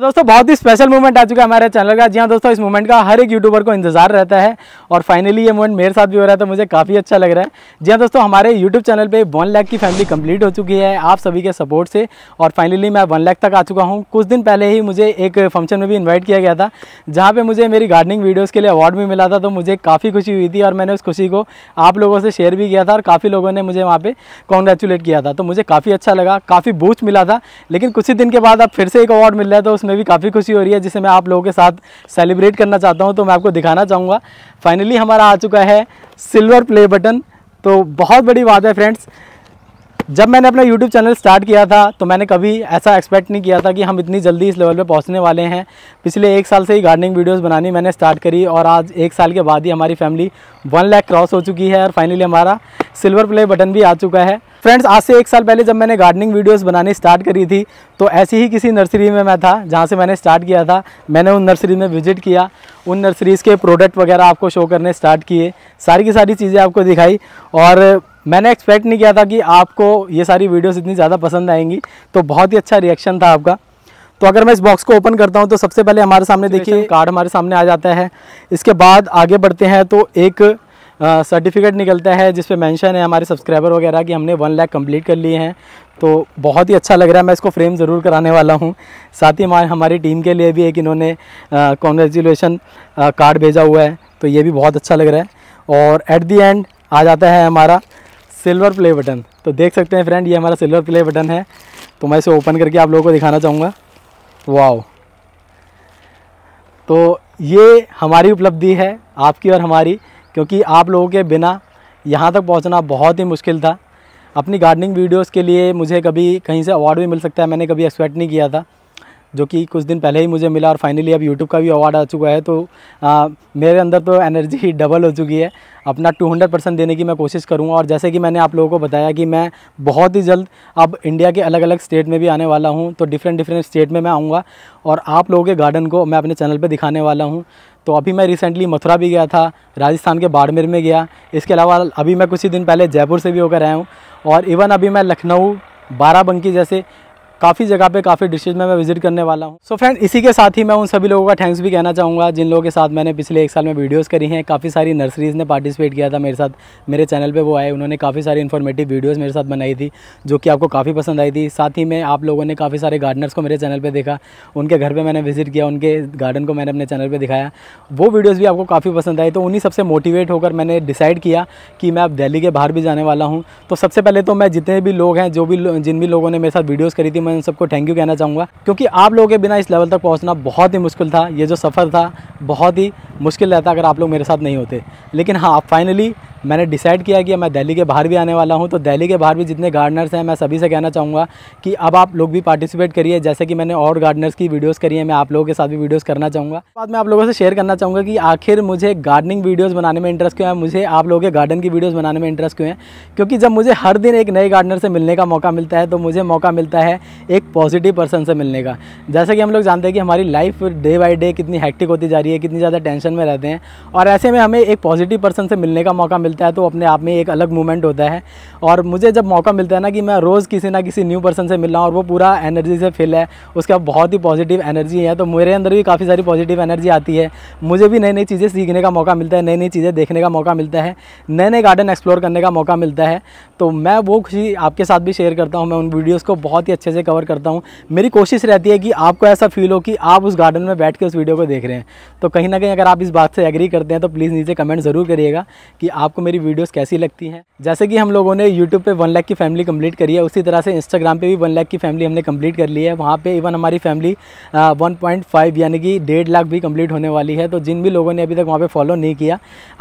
तो दोस्तों बहुत ही स्पेशल मूवमेंट आ चुका है हमारे चैनल का जी हाँ दोस्तों इस मूवमेंट का हर एक यूट्यूबर को इंतजार रहता है और फाइनली ये मूवमेंट मेरे साथ भी हो रहा है तो मुझे काफ़ी अच्छा लग रहा है जी हाँ दोस्तों हमारे यूट्यूब चैनल पे वन लैक की फैमिली कंप्लीट हो चुकी है आप सभी के सपोर्ट से और फाइनली मैं वन लैक तक आ चुका हूँ कुछ दिन पहले ही मुझे एक फंक्शन में भी इन्वाइट किया गया था जहाँ पर मुझे मेरी गार्डनिंग वीडियोज़ के लिए अवार्ड भी मिला था तो मुझे काफ़ी खुशी हुई थी और मैंने उस खुशी को आप लोगों से शेयर भी किया था और काफ़ी लोगों ने मुझे वहाँ पर कॉन्ग्रेचुलेट किया था तो मुझे काफ़ी अच्छा लगा काफ़ी बूस्ट मिला था लेकिन कुछ ही दिन के बाद अब फिर से एक अवार्ड मिल रहा है तो उसमें में भी काफ़ी खुशी हो रही है जिसे मैं आप लोगों के साथ सेलिब्रेट करना चाहता हूँ तो मैं आपको दिखाना चाहूँगा फाइनली हमारा आ चुका है सिल्वर प्ले बटन तो बहुत बड़ी बात है फ्रेंड्स जब मैंने अपना YouTube चैनल स्टार्ट किया था तो मैंने कभी ऐसा एक्सपेक्ट नहीं किया था कि हम इतनी जल्दी इस लेवल पे पहुंचने वाले हैं पिछले एक साल से ही गार्डनिंग वीडियोस बनानी मैंने स्टार्ट करी और आज एक साल के बाद ही हमारी फैमिली वन लैख क्रॉस हो चुकी है और फाइनली हमारा सिल्वर प्ले बटन भी आ चुका है फ्रेंड्स आज से एक साल पहले जब मैंने गार्डनिंग वीडियोस बनानी स्टार्ट करी थी तो ऐसी ही किसी नर्सरी में मैं था जहाँ से मैंने स्टार्ट किया था मैंने उन नर्सरी में विजिट किया उन नर्सरीज़ के प्रोडक्ट वगैरह आपको शो करने स्टार्ट किए सारी की सारी चीज़ें आपको दिखाई और मैंने एक्सपेक्ट नहीं किया था कि आपको ये सारी वीडियोज़ इतनी ज़्यादा पसंद आएंगी तो बहुत ही अच्छा रिएक्शन था आपका तो अगर मैं इस बॉक्स को ओपन करता हूँ तो सबसे पहले हमारे सामने देखिए कार्ड हमारे सामने आ जाता है इसके बाद आगे बढ़ते हैं तो एक सर्टिफिकेट निकलता है जिसपे मेंशन है हमारे सब्सक्राइबर वगैरह कि हमने वन लाख कंप्लीट कर लिए हैं तो बहुत ही अच्छा लग रहा है मैं इसको फ्रेम ज़रूर कराने वाला हूँ साथ ही हमारी टीम के लिए भी एक इन्होंने कॉन्ग्रेचुलेसन कार्ड भेजा हुआ है तो ये भी बहुत अच्छा लग रहा है और एट दी एंड आ जाता है हमारा सिल्वर प्ले बटन तो देख सकते हैं फ्रेंड ये हमारा सिल्वर प्ले बटन है तो मैं इसे ओपन करके आप लोगों को दिखाना चाहूँगा वाओ तो ये हमारी उपलब्धि है आपकी और हमारी क्योंकि आप लोगों के बिना यहाँ तक पहुँचना बहुत ही मुश्किल था अपनी गार्डनिंग वीडियोस के लिए मुझे कभी कहीं से अवार्ड भी मिल सकता है मैंने कभी एक्सपेक्ट नहीं किया था जो कि कुछ दिन पहले ही मुझे मिला और फाइनली अब यूट्यूब का भी अवार्ड आ चुका है तो आ, मेरे अंदर तो एनर्जी ही डबल हो चुकी है अपना 200 परसेंट देने की मैं कोशिश करूँगा और जैसे कि मैंने आप लोगों को बताया कि मैं बहुत ही जल्द अब इंडिया के अलग अलग स्टेट में भी आने वाला हूँ तो डिफरेंट डिफरेंट स्टेट में मैं आऊँगा और आप लोगों के गार्डन को मैं अपने चैनल पर दिखाने वाला हूँ तो अभी मैं रिसेंटली मथुरा भी गया था राजस्थान के बाड़मेर में गया इसके अलावा अभी मैं कुछ ही दिन पहले जयपुर से भी होकर आया हूँ और इवन अभी मैं लखनऊ बाराबंकी जैसे काफ़ी जगह पे काफ़ी डिशेज में मैं विजिट करने वाला हूँ सो फ्रेंड इसी के साथ ही मैं उन सभी लोगों का थैंक्स भी कहना चाहूँगा जिन लोगों के साथ मैंने पिछले एक साल में वीडियोस करी हैं काफ़ी सारी नर्सरीज़ ने पार्टिसिपेट किया था मेरे साथ मेरे चैनल पे वो आए उन्होंने काफ़ी सारी इन्फॉर्मेटिव वीडियोज़ मेरे साथ बनाई थी जो कि आपको काफ़ी पसंद आई थी साथ ही मैं आप लोगों ने काफ़ी सारे गार्डनर्स को मेरे चैनल पर देखा उनके घर पर मैंने विजिट किया उनके गार्डन को मैंने अपने चैनल पर दिखाया वो वीडियोज़ भी आपको काफ़ी पसंद आई तो उन्हीं सबसे मोटिवेट होकर मैंने डिसाइड किया कि मैं अब दिल्ली के बाहर भी जाने वाला हूँ तो सबसे पहले तो मैं जितने भी लोग हैं जो भी जिन भी लोगों ने मेरे साथ वीडियोज़ करी थी मैं उन सबको थैंक यू कहना चाहूँगा क्योंकि आप लोगों के बिना इस लेवल तक पहुँचना बहुत ही मुश्किल था ये जो सफ़र था बहुत ही मुश्किल रहता अगर आप लोग मेरे साथ नहीं होते लेकिन हाँ फाइनली मैंने डिसाइड किया कि मैं दिल्ली के बाहर भी आने वाला हूँ तो दिल्ली के बाहर भी जितने गार्डनर्स हैं मैं सभी से कहना चाहूँगा कि अब आप लोग भी पार्टिसिपेट करिए जैसे कि मैंने और गार्डनर्स की वीडियोज़ करी है मैं आप लोगों के साथ भी वीडियोज़ करना चाहूँगा बाद में आप लोगों से शेयर करना चाहूँगा कि आखिर मुझे गार्डनिंग वीडियोज़ बनाने में इंटरेस्ट क्यों है मुझे आप लोगों के गार्डन की वीडियोज़ बनाने में इंटरेस्ट क्यों है क्योंकि जब मुझे हर दिन एक नए गार्डनर से मिलने का मौका मिलता है तो मुझे मौका मिलता है एक पॉजिटिव पर्सन से मिलने का जैसे कि हम लोग जानते हैं कि हमारी लाइफ डे बाई डे कितनी हैक्टिक होती जा रही है कितनी ज़्यादा टेंशन में रहते हैं और ऐसे में हमें एक पॉजिटिव पर्सन से मिलने का मौका मिलता है तो अपने आप में एक अलग मूवमेंट होता है और मुझे जब मौका मिलता है ना कि मैं रोज़ किसी ना किसी न्यू पर्सन से मिल रहा हूँ और वो पूरा एनर्जी से फिल है उसका बहुत ही पॉजिटिव एनर्जी है तो मेरे अंदर भी काफ़ी सारी पॉजिटिव एनर्जी आती है मुझे भी नई नई चीज़ें सीखने का मौका मिलता है नई नई चीज़ें देखने का मौका मिलता है नए नए गार्डन एक्सप्लोर करने का मौका मिलता है तो मैं वो खुशी आपके साथ भी शेयर करता हूँ मैं उन वीडियोज़ को बहुत ही अच्छे से कवर करता हूँ मेरी कोशिश रहती है कि आपको ऐसा फील हो कि आप उस गार्डन में बैठ के उस वीडियो को देख रहे हैं तो कहीं ना कहीं अगर आप इस बात से एग्री करते हैं तो प्लीज़ नीचे कमेंट ज़रूर करिएगा कि आपको आपको मेरी वीडियोस कैसी लगती हैं जैसे कि हम लोगों ने यूट्यूब पे वन लाख की फैमिली कंप्लीट करी है उसी तरह से इंस्टाग्राम पे भी वन लाख की फैमिली हमने कंप्लीट कर ली है वहाँ पे इवन हमारी फैमिली वन पॉइंट फाइव यानी कि डेढ़ लाख भी कंप्लीट होने वाली है तो जिन भी लोगों ने अभी तक वहाँ पर फॉलो नहीं किया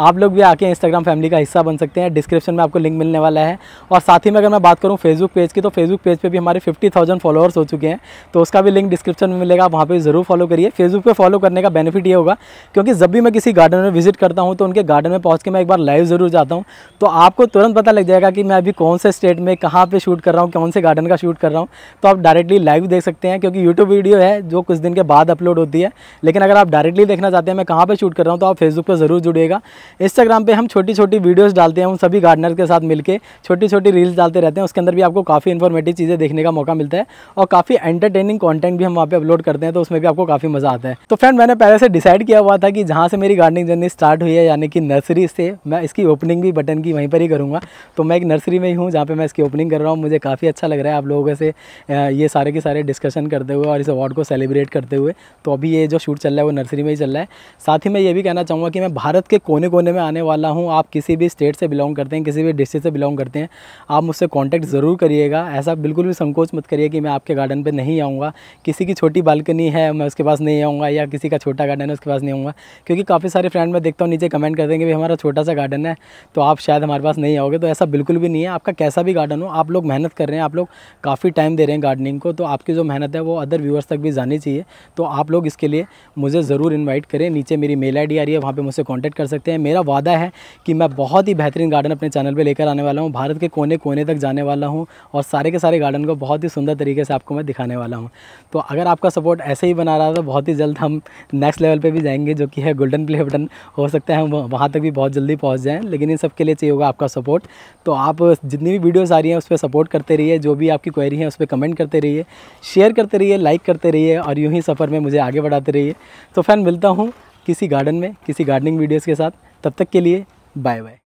आप लोग भी आके इंस्टाग्राम फैमिली का हिस्सा बन सकते हैं डिस्क्रिप्शन में आपको लिंक मिलने वाला है और साथ ही में अगर मैं बात करूँ फेसबुक पेज की तो फेसबुक पेज पर भी हमारे फिफ्टी फॉलोअर्स हो चुके हैं तो उसका भी लिंक डिस्क्रिप्शन में मिलेगा वहाँ पर ज़रूर फॉलो करिए फेसबुक पर फॉलो करने का बेनिफिट ये होगा क्योंकि जब भी मैं किसी गार्डन में विजिट करता हूँ तो उनके गार्डन में पहुँच के मैं एक बार लाइव ज़रूर हो जाता हूँ तो आपको तुरंत पता लग जाएगा कि मैं अभी कौन से स्टेट में कहाँ पे शूट कर रहा हूँ कौन से गार्डन का शूट कर रहा हूँ तो आप डायरेक्टली लाइव देख सकते हैं क्योंकि यूट्यूब वीडियो है जो कुछ दिन के बाद अपलोड होती है लेकिन अगर आप डायरेक्टली देखना चाहते हैं मैं कहाँ पर शूट कर रहा हूँ तो आप फेसबुक पर ज़रूर जुड़ेगा इंस्टाग्राम पर हम छोटी छोटी वीडियोज़ डालते हैं उन सभी गार्डनर के साथ मिलकर छोटी छोटी रील्स डालते रहते हैं उसके अंदर भी आपको काफ़ी इन्फॉर्मेटिव चीज़ें देखने का मौका मिलता है और काफ़ी एंटरटेनिंग कॉन्टेंट भी हम वहाँ पर अपलोड करते हैं तो उसमें भी आपको काफ़ी मज़ा आता है तो फ्रेंड मैंने पहले से डिसाइड किया हुआ था कि जहाँ से मेरी गार्डनिंग जर्नी स्टार्ट हुई है यानी कि नर्सरी से मैं इसकी ओपनिंग भी बटन की वहीं पर ही करूँगा तो मैं एक नर्सरी में ही हूँ जहाँ पर मैं इसकी ओपनिंग कर रहा हूँ मुझे काफ़ी अच्छा लग रहा है आप लोगों से ये सारे के सारे डिस्कशन करते हुए और इस अवार्ड को सेलिब्रेट करते हुए तो अभी ये जो शूट चल रहा है वो नर्सरी में ही चल रहा है साथ ही मैं ये भी कहना चाहूँगा कि मैं भारत के कोने कोने में आने वाला हूँ आप किसी भी स्टेट से बिलोंग करते हैं किसी भी डिस्ट्रिक्ट से बिलोंग करते हैं आप मुझसे कॉन्टैक्ट ज़रूर करिएगा ऐसा बिल्कुल भी संकोच मत करिए कि मैं आपके गार्डन पर नहीं आऊँगा किसी की छोटी बालकनी है मैं उसके पास नहीं आऊँगा या किसी का छोटा गार्डन है उसके पास नहीं आऊँगा क्योंकि काफ़ी सारे फ्रेंड मैं देखता हूँ नीचे कमेंट करते हैं कि भाई हमारा छोटा सा गार्डन है तो आप शायद हमारे पास नहीं आओगे तो ऐसा बिल्कुल भी नहीं है आपका कैसा भी गार्डन हो आप लोग मेहनत कर रहे हैं आप लोग काफ़ी टाइम दे रहे हैं गार्डनिंग को तो आपकी जो मेहनत है वो अदर व्यूअर्स तक भी जानी चाहिए तो आप लोग इसके लिए मुझे ज़रूर इन्वाइट करें नीचे मेरी मेल आई आ रही है वहाँ पर मुझसे कॉन्टैक्ट कर सकते हैं मेरा वादा है कि मैं बहुत ही बेहतरीन गार्डन अपने चैनल पर लेकर आने वाला हूँ भारत के कोने कोने तक जाने वाला हूँ और सारे के सारे गार्डन को बहुत ही सुंदर तरीके से आपको मैं दिखाने वाला हूँ तो अगर आपका सपोर्ट ऐसे ही बना रहा तो बहुत ही जल्द हम नेक्स्ट लेवल पर भी जाएंगे जो कि है गोल्डन प्ले बटन हो सकता है हम वहाँ तक भी बहुत जल्दी पहुँच जाएँ लेकिन इन सब के लिए चाहिए होगा आपका सपोर्ट तो आप जितनी भी वीडियोज़ आ रही हैं उस पर सपोर्ट करते रहिए जो भी आपकी क्वेरी है उस पर कमेंट करते रहिए शेयर करते रहिए लाइक करते रहिए और यूँ ही सफ़र में मुझे आगे बढ़ाते रहिए तो फैन मिलता हूँ किसी गार्डन में किसी गार्डनिंग वीडियोज़ के साथ तब तक के लिए बाय बाय